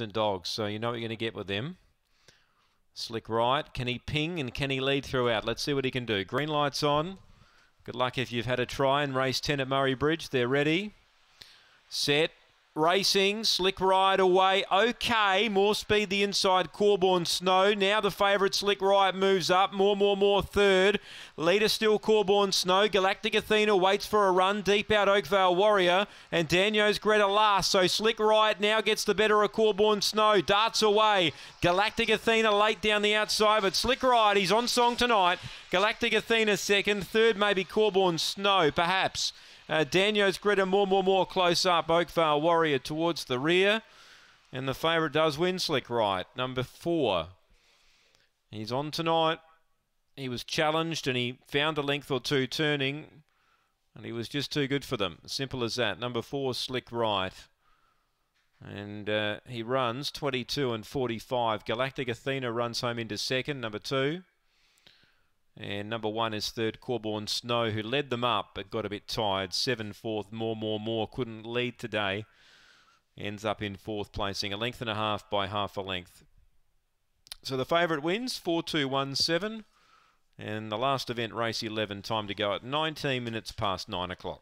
Constant dogs, so you know what you're going to get with them. Slick right. Can he ping and can he lead throughout? Let's see what he can do. Green light's on. Good luck if you've had a try in race 10 at Murray Bridge. They're ready. Set. Racing, Slick Ride away. Okay, more speed the inside. Corborn Snow. Now the favourite Slick Ride moves up. More, more, more third. Leader still Corborn Snow. Galactic Athena waits for a run. Deep out Oakvale Warrior. And Daniel's Greta last. So Slick Ride now gets the better of Corborn Snow. Darts away. Galactic Athena late down the outside. But Slick Ride, he's on song tonight. Galactic Athena second. Third, maybe Corborn Snow, perhaps. Uh, Daniels Greta more, more, more close up. Oakvale Warrior towards the rear. And the favourite does win Slick Right, number four. He's on tonight. He was challenged and he found a length or two turning. And he was just too good for them. Simple as that. Number four, Slick Right. And uh, he runs 22 and 45. Galactic Athena runs home into second, number two. And number one is third, Corborn Snow, who led them up but got a bit tired. Seven, fourth, more, more, more. Couldn't lead today. Ends up in fourth placing, a length and a half by half a length. So the favourite wins, 4 2 1 7. And the last event, race 11, time to go at 19 minutes past 9 o'clock.